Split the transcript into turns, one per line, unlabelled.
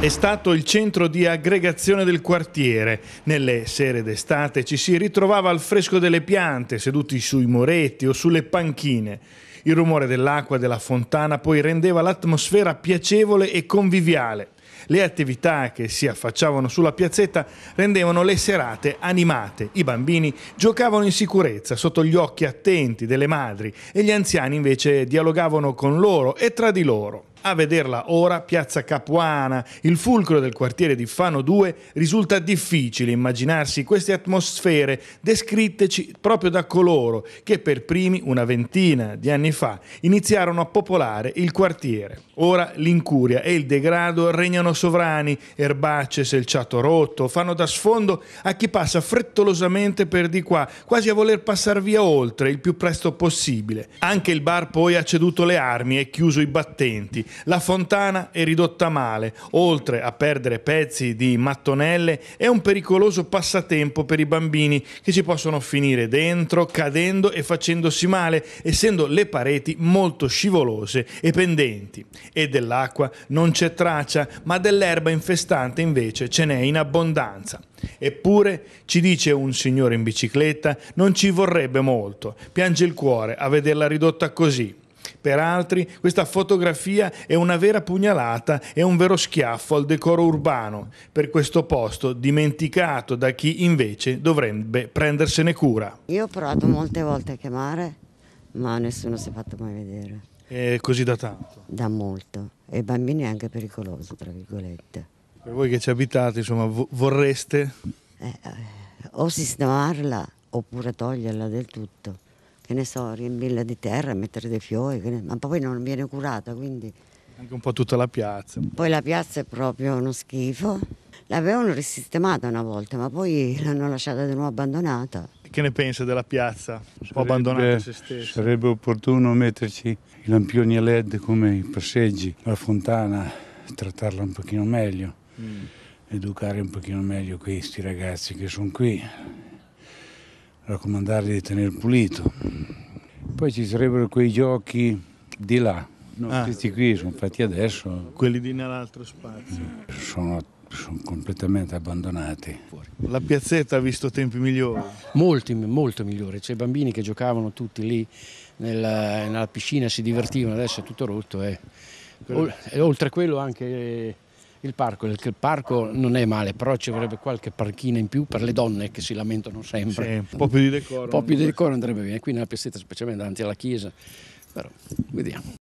È stato il centro di aggregazione del quartiere. Nelle sere d'estate ci si ritrovava al fresco delle piante, seduti sui moretti o sulle panchine. Il rumore dell'acqua della fontana poi rendeva l'atmosfera piacevole e conviviale. Le attività che si affacciavano sulla piazzetta rendevano le serate animate. I bambini giocavano in sicurezza sotto gli occhi attenti delle madri e gli anziani invece dialogavano con loro e tra di loro. A vederla ora, Piazza Capuana, il fulcro del quartiere di Fano 2, risulta difficile immaginarsi queste atmosfere descritteci proprio da coloro che per primi una ventina di anni fa iniziarono a popolare il quartiere. Ora l'incuria e il degrado regnano sovrani, erbacce, selciato rotto, fanno da sfondo a chi passa frettolosamente per di qua, quasi a voler passare via oltre il più presto possibile. Anche il bar poi ha ceduto le armi e chiuso i battenti la fontana è ridotta male, oltre a perdere pezzi di mattonelle, è un pericoloso passatempo per i bambini che ci possono finire dentro, cadendo e facendosi male, essendo le pareti molto scivolose e pendenti. E dell'acqua non c'è traccia, ma dell'erba infestante invece ce n'è in abbondanza. Eppure, ci dice un signore in bicicletta, non ci vorrebbe molto. Piange il cuore a vederla ridotta così. Per altri questa fotografia è una vera pugnalata e un vero schiaffo al decoro urbano, per questo posto dimenticato da chi invece dovrebbe prendersene cura.
Io ho provato molte volte a chiamare, ma nessuno si è fatto mai vedere. E così da tanto? Da molto. E i bambini è anche pericoloso, tra virgolette. Per voi che ci abitate, insomma, vorreste? Eh, eh, o sistemarla oppure toglierla del tutto che ne so, riempirla di terra, mettere dei fiori, ne... ma poi non viene curata, quindi... Anche un po' tutta la piazza. Poi la piazza è proprio uno schifo. L'avevano risistemata una volta, ma poi l'hanno lasciata di nuovo abbandonata.
Che ne pensa della piazza? Un po' sarebbe, abbandonata a se
stessa. Sarebbe opportuno metterci i lampioni a LED come i passeggi, la fontana, trattarla un pochino meglio, mm. educare un pochino meglio questi ragazzi che sono qui raccomandargli di tenere pulito. Poi ci sarebbero quei giochi di là, no, ah, questi qui sono fatti adesso.
Quelli di nell'altro spazio.
Sono, sono completamente abbandonati.
La piazzetta ha visto tempi migliori? Molti, molto migliori. C'è bambini che giocavano tutti lì nella, nella piscina, si divertivano, adesso è tutto rotto. Eh. Oltre a quello anche il parco. Il parco non è male, però ci vorrebbe qualche parchina in più per le donne che si lamentano sempre. Sì, un po' più di decoro. Un po' più di decoro andrebbe bene, qui nella piazzetta, specialmente davanti alla chiesa. Però vediamo.